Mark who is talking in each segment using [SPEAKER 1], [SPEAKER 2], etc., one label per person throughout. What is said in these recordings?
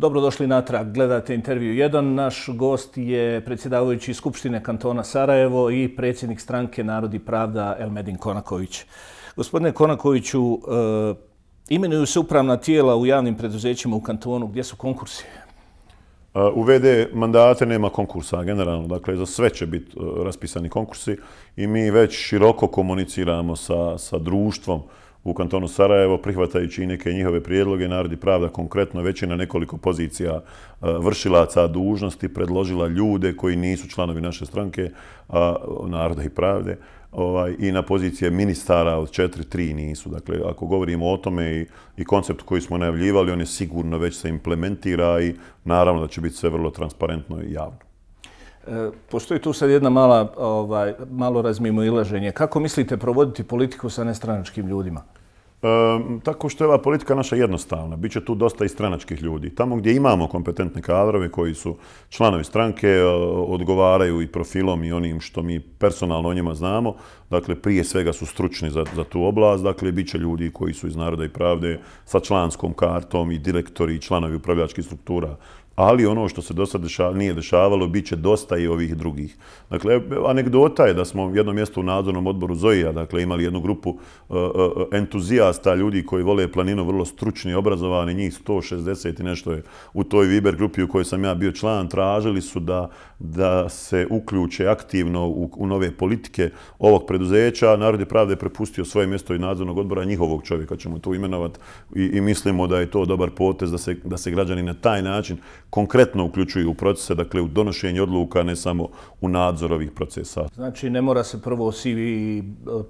[SPEAKER 1] Dobrodošli natrag, gledate intervju 1. Naš gost je predsjedavajući Skupštine kantona Sarajevo i predsjednik stranke Narodi pravda Elmedin Konaković. Gospodine Konakoviću, e, imenuju se upravna tijela u javnim preduzećima u kantonu. Gdje su konkursi?
[SPEAKER 2] E, u VD mandate nema konkursa generalno, dakle za sve će biti e, raspisani konkursi i mi već široko komuniciramo sa društvom, U kantonu Sarajevo, prihvatajući i neke njihove prijedloge, Narodi pravda konkretno već je na nekoliko pozicija e, vršilaca dužnosti predložila ljude koji nisu članovi naše stranke, e, Naroda i pravde, ovaj, i na pozicije ministara od četiri, tri nisu. Dakle, ako govorimo o tome i konceptu koji smo najavljivali, on je sigurno već se implementira i naravno da će biti sve vrlo transparentno i javno.
[SPEAKER 1] E, postoji tu sad jedna mala, ovaj, malo
[SPEAKER 2] razmimo ilaženje. Kako mislite provoditi politiku sa nestranačkim ljudima? E, tako što je ova politika naša jednostavna. Biće tu dosta i stranačkih ljudi. Tamo gdje imamo kompetentne kadrove koji su članovi stranke, e, odgovaraju i profilom i onim što mi personalno o njima znamo. Dakle, prije svega su stručni za, za tu oblast. Dakle, bit će ljudi koji su iz Naroda i Pravde sa članskom kartom i direktori i članovi upravljačkih struktura ali ono što se do sada sad nije dešavalo, bit će dosta i ovih drugih. Dakle, anegdota je da smo u jednom mjestu u nadzornom odboru zoi dakle, imali jednu grupu e, e, e, entuzijasta, ljudi koji vole planinu, vrlo stručni, obrazovani, njih 160 i nešto je u toj Viber grupi u kojoj sam ja bio član, tražili su da da se uključe aktivno u nove politike ovog preduzeća. Narod je pravde prepustio svoje mjesto i nadzornog odbora njihovog čovjeka, ćemo to imenovati i i mislimo da je to dobar potez da se, da se građani na taj način konkretno uključuju u procese, dakle u donošenje odluka, ne samo u nadzor ovih procesa.
[SPEAKER 1] Znači, ne mora se prvo CV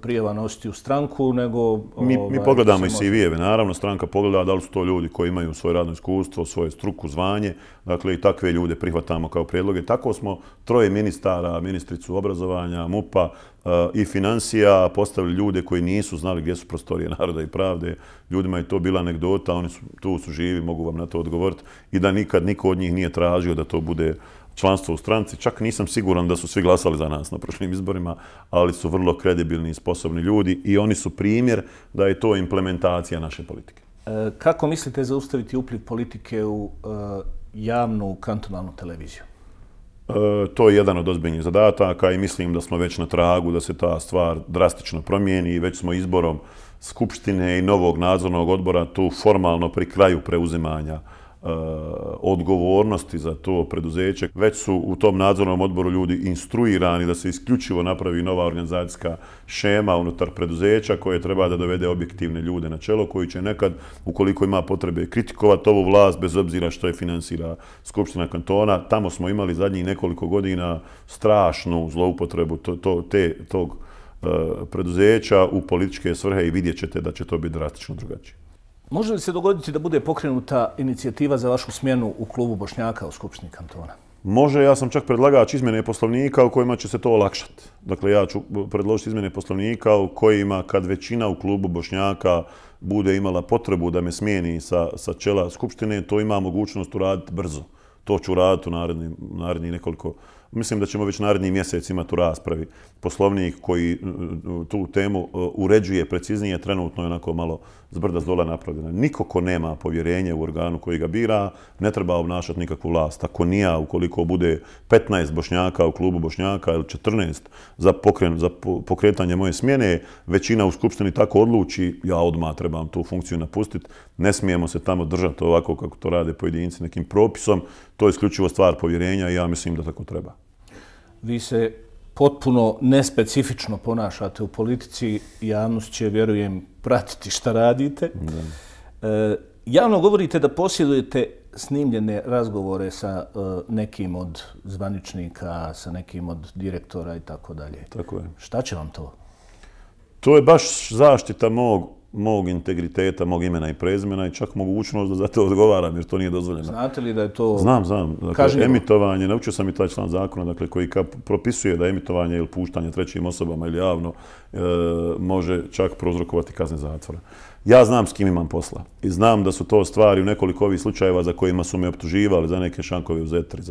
[SPEAKER 1] prijeva nositi u stranku, nego... Mi, mi ovaj, pogledamo i
[SPEAKER 2] CV-eve. Naravno, stranka pogleda da li su to ljudi koji imaju svoje radno iskustvo, svoje struku, zvanje, dakle i takve ljude prihvatamo kao predloge. Tako smo troje ministara, ministricu obrazovanja, MUPA, Eh, i financija, postavili ljude koji nisu znali gdje su prostorije naroda i pravde. Ljudima je to bila anegdota, oni su, tu su živi, mogu vam na to odgovoriti. I da nikad niko od njih nije tražio da to bude članstvo u stranci. Čak nisam siguran da su svi glasali za nas na prošlim izborima, ali su vrlo kredibilni i sposobni ljudi i oni su primjer da je to implementacija naše politike.
[SPEAKER 1] Eh, kako mislite zaustaviti upliv politike u eh, javnu kantonalnu televiziju?
[SPEAKER 2] E, to je jedan od ozbiljnih zadataka i mislim da smo već na tragu da se ta stvar drastično promijeni i već smo izborom Skupštine i novog nadzornog odbora tu formalno pri kraju preuzimanja Eh, odgovornosti za to preduzeće. Već su u tom nadzornom odboru ljudi instruirani da se isključivo napravi nova organizacijska šema unutar preduzeća koje treba da dovede objektivne ljude na čelo koji će nekad, ukoliko ima potrebe, kritikovati ovu vlast bez obzira što je finansira Skupština kantona. Tamo smo imali zadnjih nekoliko godina strašnu zloupotrebu tog eh, preduzeća u političke svrhe i vidjet ćete da će to biti drastično drugačije.
[SPEAKER 1] Može li se dogoditi da bude pokrenuta inicijativa za vašu smjenu u klubu Bošnjaka u Skupštini
[SPEAKER 2] kantona? Može, ja sam čak predlagač izmene poslovnika u kojima će se to olakšati. Dakle, ja ću predložiti izmjene poslovnika u kojima kad većina u klubu Bošnjaka bude imala potrebu da me smijeni sa, sa čela Skupštine, to ima mogućnost uraditi brzo. To ću uraditi u narednih nekoliko mislim da ćemo već naredni mjesec imati u raspravi poslovnik koji e, tu temu e, uređuje preciznije, trenutno je onako malo zbrda zdola napravljena. Niko ko nema povjerenje u organu koji ga bira, ne treba obnašati nikakvu vlast. Ako nija, ukoliko bude 15 bošnjaka u klubu bošnjaka ili 14 za, pokren, za pokretanje moje smjene, većina u skupštini tako odluči, ja odma trebam tu funkciju napustiti, ne smijemo se tamo držati ovako kako to rade pojedinci nekim propisom, to je isključivo stvar povjerenja i ja mislim da tako treba. Vi se potpuno nespecifično
[SPEAKER 1] ponašate u politici. Javnost će, vjerujem, pratiti šta radite. E, javno govorite da posjedujete snimljene razgovore sa e, nekim od zvaničnika, sa nekim od direktora i tako dalje. Tako je. Šta
[SPEAKER 2] će vam to? To je baš zaštita mog mog integriteta, mog imena i prezimena i čak mogućnost da za to odgovaram jer to nije dozvoljeno. Znate li da je to... Znam, znam. Dakle, emitovanje, naučio sam i taj član zakona, dakle, koji propisuje da emitovanje ili puštanje trećim osobama ili javno e, može čak prozrokovati kazne zatvora. Ja znam s kim imam posla i znam da su to stvari u nekoliko ovih slučajeva za kojima su me optuživali, za neke šankove u Zetri,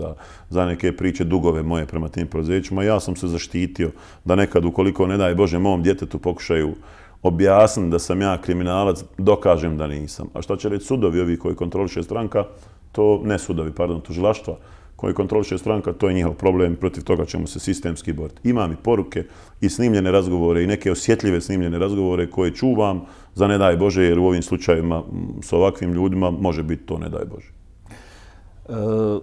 [SPEAKER 2] za neke priče dugove moje prema tim prozvećima. Ja sam se zaštitio da nekad, ukoliko ne daje Bože, mom djetetu pokušaju objasnim da sam ja kriminalac, dokažem da nisam. A što će reći sudovi ovi koji kontroliše stranka, to ne sudovi, pardon, tužilaštva, koji kontroliše stranka, to je njihov problem protiv toga ćemo se sistemski boriti. Imam i poruke i snimljene razgovore i neke osjetljive snimljene razgovore koje čuvam za ne daj Bože, jer u ovim slučajima s ovakvim ljudima može biti to ne daj Bože.
[SPEAKER 1] E,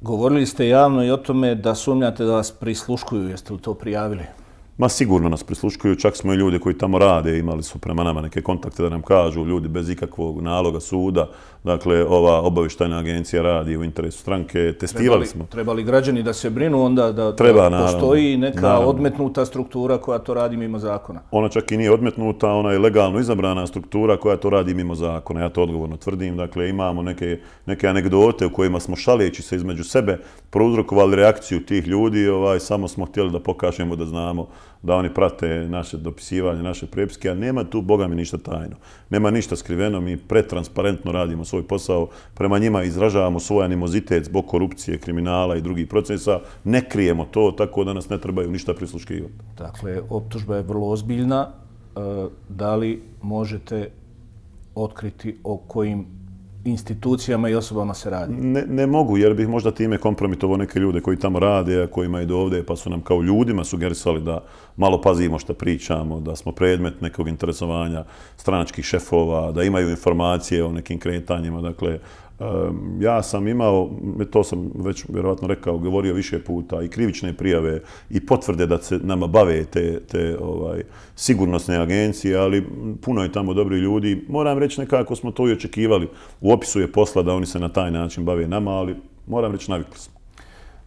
[SPEAKER 1] govorili ste javno i o tome da sumnjate da vas prisluškuju. Jeste li to prijavili? Ne.
[SPEAKER 2] Ma sigurno nas prisluškuju, čak smo i ljudi koji tamo rade, imali su prema nama neke kontakte da nam kažu, ljudi bez ikakvog naloga suda, dakle, ova obavištajna agencija radi u interesu stranke, testirali smo.
[SPEAKER 1] Trebali građani da se brinu onda da postoji neka odmetnuta struktura koja to radi mimo zakona?
[SPEAKER 2] Ona čak i nije odmetnuta, ona je legalno izabrana struktura koja to radi mimo zakona, ja to odgovorno tvrdim. Dakle, imamo neke, neke anegdote u kojima smo šalijeći se između sebe, prouzrokovali reakciju tih ljudi, ovaj, samo smo htjeli da pokažemo da znamo da oni prate naše dopisivanje, naše prepske, a nema tu, Boga mi, ništa tajno. Nema ništa skriveno, mi pretransparentno radimo svoj posao, prema njima izražavamo svoj animozitet zbog korupcije, kriminala i drugih procesa, ne krijemo to, tako da nas ne trebaju ništa prisluškivati.
[SPEAKER 1] Dakle, optužba je vrlo ozbiljna. E, da li možete otkriti o kojim institucijama i osobama se radi?
[SPEAKER 2] Ne, ne mogu, jer bih možda time kompromitovao neke ljude koji tamo rade, a kojima idu ovdje, pa su nam kao ljudima sugerisali da malo pazimo što pričamo, da smo predmet nekog interesovanja stranačkih šefova, da imaju informacije o nekim kretanjima. Dakle, Ja sam imao, to sam već vjerovatno rekao, govorio više puta, i krivične prijave i potvrde da se nama bave te, ovaj, sigurnosne agencije, ali puno je tamo dobri ljudi. Moram reći nekako smo to i očekivali. U opisu je posla da oni se na taj način bave nama, ali moram reći navikli smo.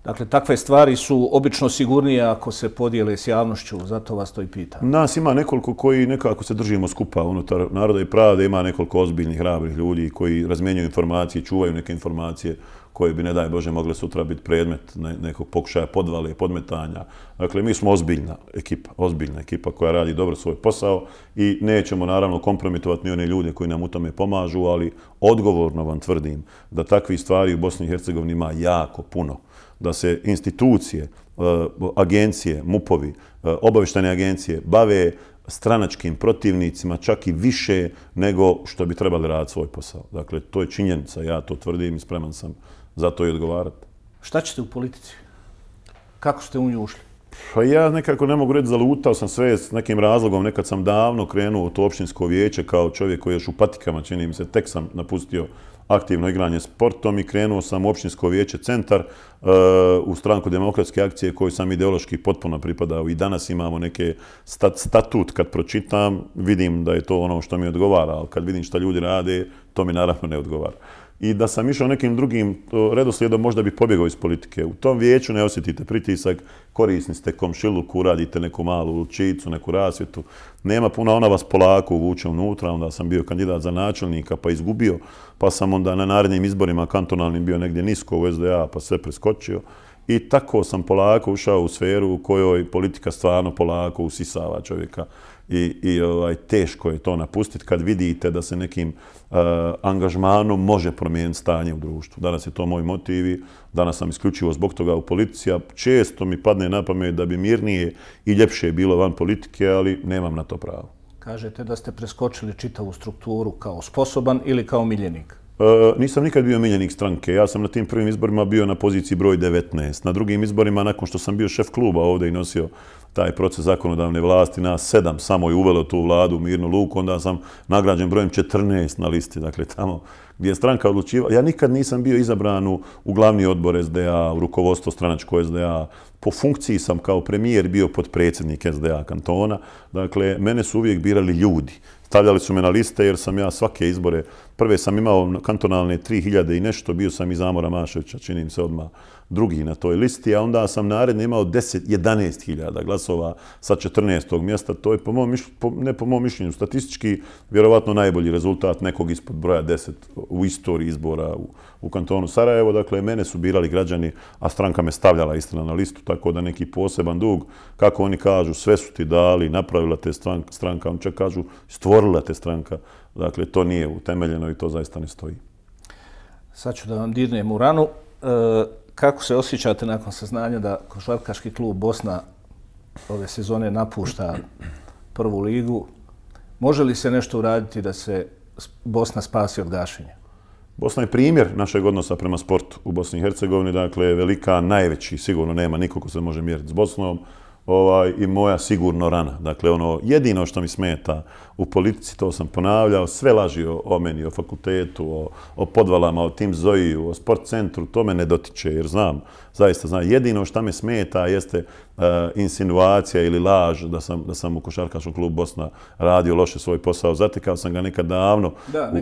[SPEAKER 1] Dakle, takve stvari su obično sigurnije ako se podijele s javnošću, zato vas to i pitan.
[SPEAKER 2] Nas ima nekoliko koji nekako se držimo skupa unutar naroda i pravde, ima nekoliko ozbiljnih, hrabrih ljudi koji razmenjuju informacije, čuvaju neke informacije, koje bi, ne daj Bože, mogle sutra biti predmet nekog pokušaja podvale, podmetanja. Dakle, mi smo ozbiljna ekipa, ozbiljna ekipa koja radi dobro svoj posao i nećemo, naravno, kompromitovati ni one ljude koji nam u tome pomažu, ali odgovorno vam tvrdim da takvi stvari u Bosni i Hercegovini ima jako puno. Da se institucije, eh, agencije, MUP-ovi, eh, obaveštane agencije bave stranačkim protivnicima čak i više nego što bi trebali raditi svoj posao. Dakle, to je činjenica, ja to tvrdim i spreman sam za to i odgovarati.
[SPEAKER 1] Šta ćete u politici? Kako ste u nju ušli?
[SPEAKER 2] Pa ja nekako ne mogu reći, zalutao sam sve s nekim razlogom. Nekad sam davno krenuo u to opštinsko vijeće kao čovjek koji je još u patikama, čini mi se, tek sam napustio aktivno igranje sportom i krenuo sam u opštinsko vijeće centar eh, u stranku demokratske akcije koju sam ideološki potpuno pripadao i danas imamo neke statut kad pročitam, vidim da je to ono što mi odgovara, ali kad vidim što ljudi rade, to mi naravno ne odgovara i da sam išao nekim drugim redoslijedom, možda bi pobjegao iz politike. U tom vijeću ne osjetite pritisak, korisni ste komšiluku, radite neku malu učicu, neku rasvjetu. Nema puna, ona vas polako uvuče unutra, onda sam bio kandidat za načelnika, pa izgubio, pa sam onda na narednim izborima kantonalnim bio negdje nisko u SDA, pa sve preskočio. I tako sam polako ušao u sferu u kojoj politika stvarno polako usisava čovjeka i, i ovaj, teško je to napustiti kad vidite da se nekim uh, angažmanom može promijeniti stanje u društvu. Danas je to moj motiv i danas sam isključivo zbog toga u politici, a često mi padne na pamet da bi mirnije i ljepše bilo van politike, ali nemam na to pravo.
[SPEAKER 1] Kažete da ste preskočili čitavu strukturu kao sposoban ili kao miljenik?
[SPEAKER 2] Eh, nisam nikad bio miljenik stranke. Ja sam na tim prvim izborima bio na poziciji broj 19. Na drugim izborima, nakon što sam bio šef kluba ovdje i nosio taj proces zakonodavne vlasti, na sedam samo je uvelo tu vladu, Mirnu Luku, onda sam nagrađen brojem 14 na listi, dakle tamo gdje je stranka odlučivala. Ja nikad nisam bio izabran u, glavni odbor SDA, u rukovodstvo stranačko SDA. Po funkciji sam kao premijer bio pod predsjednik SDA kantona. Dakle, mene su uvijek birali ljudi. Stavljali su me na liste jer sam ja svake izbore, prve sam imao kantonalne 3000 i nešto, bio sam i Zamora Maševića, činim se odmah drugi na toj listi, a onda sam naredno imao 11 hiljada glasova sa 14. mjesta. To je, po mom, po, ne po mom mišljenju, statistički vjerovatno najbolji rezultat nekog ispod broja 10 u istoriji izbora u, u kantonu Sarajevo. Dakle, mene su birali građani, a stranka me stavljala istina na listu, tako da neki poseban dug, kako oni kažu, sve su ti dali, napravila te stranka, stranka oni čak kažu, stvorila te stranka. Dakle, to nije utemeljeno i to zaista ne stoji.
[SPEAKER 1] Sad ću da vam dirnem u ranu. E, Kako se osjećate nakon saznanja da košarkaški klub Bosna ove sezone napušta prvu ligu? Može li se nešto uraditi da se Bosna spasi od gašenja?
[SPEAKER 2] Bosna je primjer našeg odnosa prema sportu u Bosni i Hercegovini. Dakle, velika, najveći, sigurno nema nikog ko se može mjeriti s Bosnom ovaj, i moja sigurno rana. Dakle, ono, jedino što mi smeta u politici, to sam ponavljao, sve laži o, meni, o fakultetu, o, o podvalama, o tim Zoiju, o sport centru, to me ne dotiče, jer znam zaista zna. Jedino što me smeta jeste e, insinuacija ili laž da sam da sam u košarkačnom klubu Bosna radio loše svoj posao. Zatekao sam ga nekad davno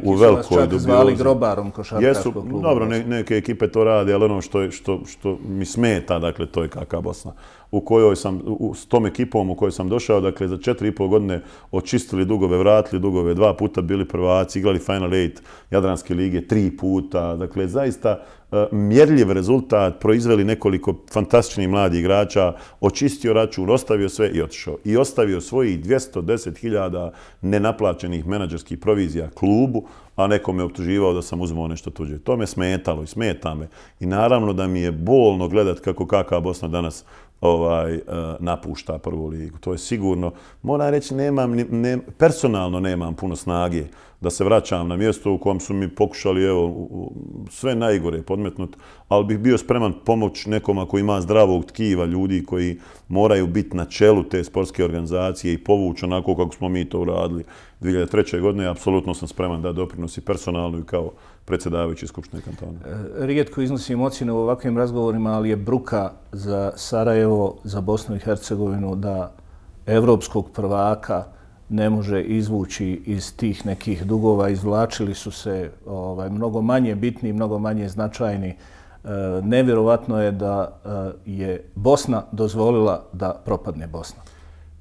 [SPEAKER 2] u velikoj dubiozi. Da, neki su vas čak zvali grobarom košarkačkog klubu. Dobro, neke ekipe to radi, ali ono što što, mi smeta, dakle, to je kakav Bosna. U kojoj sam, s tom ekipom u kojoj sam došao, dakle, za četiri i pol godine očistili dugove, vratili dugove, dva puta bili prvaci, igrali Final 8 Jadranske lige, tri puta. Dakle, zaista E, mjerljiv rezultat, proizveli nekoliko fantastičnih mladih igrača, očistio račun, ostavio sve i otišao. I ostavio svojih 210.000 nenaplaćenih menadžerskih provizija klubu, a neko me optuživao da sam uzmao nešto tuđe. To me smetalo i smeta me. I naravno da mi je bolno gledat kako kaka Bosna danas ovaj e, napušta prvu ligu. To je sigurno. Moram reći, nemam, ne, personalno nemam puno snage da se vraćam na mjesto u kojem su mi pokušali sve najgore podmetnut, ali bih bio spreman pomoć nekoma koji ima zdravog tkiva, ljudi koji moraju biti na čelu te sportske organizacije i povuć onako kako smo mi to uradili 2003. godine. Apsolutno sam spreman da doprinosi personalno i kao predsjedavajući Skupštine kantona. E,
[SPEAKER 1] rijetko iznosim ocjene u ovakvim razgovorima, ali je bruka za Sarajevo, za Bosnu i Hercegovinu da evropskog prvaka ne može izvući iz tih nekih dugova. Izvlačili su se ovaj, mnogo manje bitni, mnogo manje značajni. E, nevjerovatno je da e, je Bosna dozvolila da propadne Bosna.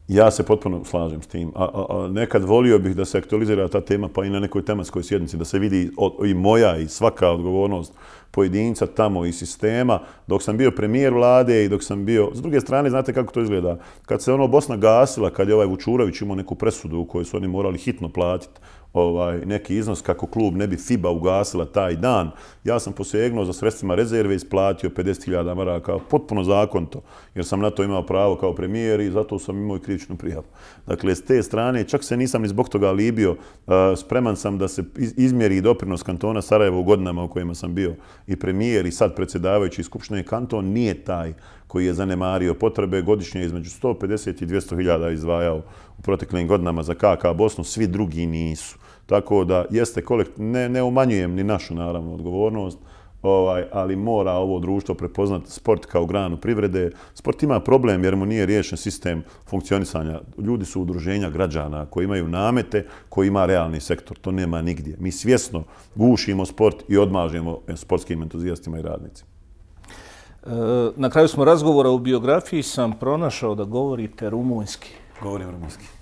[SPEAKER 2] Ja se potpuno slažem s tim. A, nekad volio bih da se aktualizira ta tema, pa i na nekoj tematskoj sjednici, da se vidi i moja i svaka odgovornost pojedinca tamo i sistema. Dok sam bio premijer vlade i dok sam bio... S druge strane, znate kako to izgleda? Kad se ono Bosna gasila, kad je ovaj Vučurović imao neku presudu u kojoj su oni morali hitno platiti, ovaj, neki iznos kako klub ne bi FIBA ugasila taj dan. Ja sam posegnuo za sredstvima rezerve i isplatio 50.000 maraka, potpuno zakonto, jer sam na to imao pravo kao premijer i zato sam imao i krivičnu prijavu. Dakle, s te strane, čak se nisam ni zbog toga libio, e, spreman sam da se izmjeri doprinos kantona Sarajeva u godinama u kojima sam bio i premijer i sad predsjedavajući Skupštine kanton nije taj koji je zanemario potrebe godišnje između 150 i 200 hiljada izdvajao u proteklim godinama za KK Bosnu, svi drugi nisu. Tako da jeste kolekt, ne, ne umanjujem ni našu naravno odgovornost, ovaj, ali mora ovo društvo prepoznati sport kao granu privrede. Sport ima problem jer mu nije riješen sistem funkcionisanja. Ljudi su udruženja građana koji imaju namete, koji ima realni sektor. To nema nigdje. Mi svjesno gušimo sport i odmažemo sportskim entuzijastima i radnicima.
[SPEAKER 1] E, na kraju smo razgovora u biografiji sam pronašao da govorite rumunski. Govorim rumunski.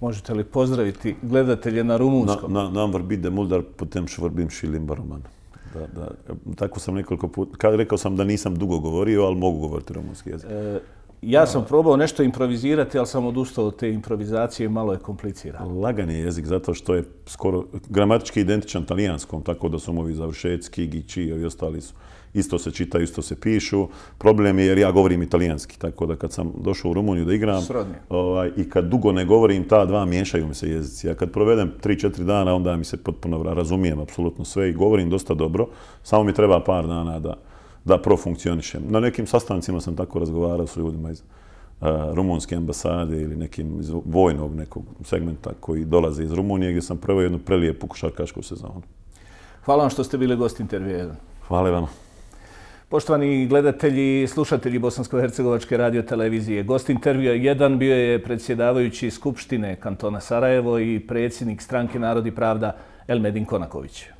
[SPEAKER 1] Možete li pozdraviti gledatelje na rumunskom?
[SPEAKER 2] Na, na, nam vrbi de muldar, potem švrbim šilim baroman. Da, da, tako sam nekoliko puta, rekao sam da nisam dugo govorio, ali mogu govoriti rumunski jezik.
[SPEAKER 1] E, ja sam probao nešto improvizirati, ali sam odustao od te improvizacije, malo je komplicirano.
[SPEAKER 2] Lagan je jezik, zato što je skoro gramatički identičan talijanskom, tako da su ovi završetski, gići i ostali su isto se čitaju, isto se pišu. Problem je jer ja govorim italijanski, tako da kad sam došao u Rumuniju da igram ovaj, i kad dugo ne govorim, ta dva miješaju mi se jezici. Ja kad provedem 3-4 dana, onda mi se potpuno razumijem apsolutno sve i govorim dosta dobro. Samo mi treba par dana da, da profunkcionišem. Na nekim sastancima sam tako razgovarao s ljudima iz eh, rumunske ambasade ili nekim iz vojnog nekog segmenta koji dolaze iz Rumunije gdje sam prvo jednu prelijepu košarkašku sezonu.
[SPEAKER 1] Hvala vam što ste bili gost intervjua. Hvala vam. Poštovani gledatelji i slušatelji Bosansko-Hercegovačke radiotelevizije, gost intervjua jedan bio je predsjedavajući Skupštine kantona Sarajevo i predsjednik stranke Narodi pravda Elmedin Konaković.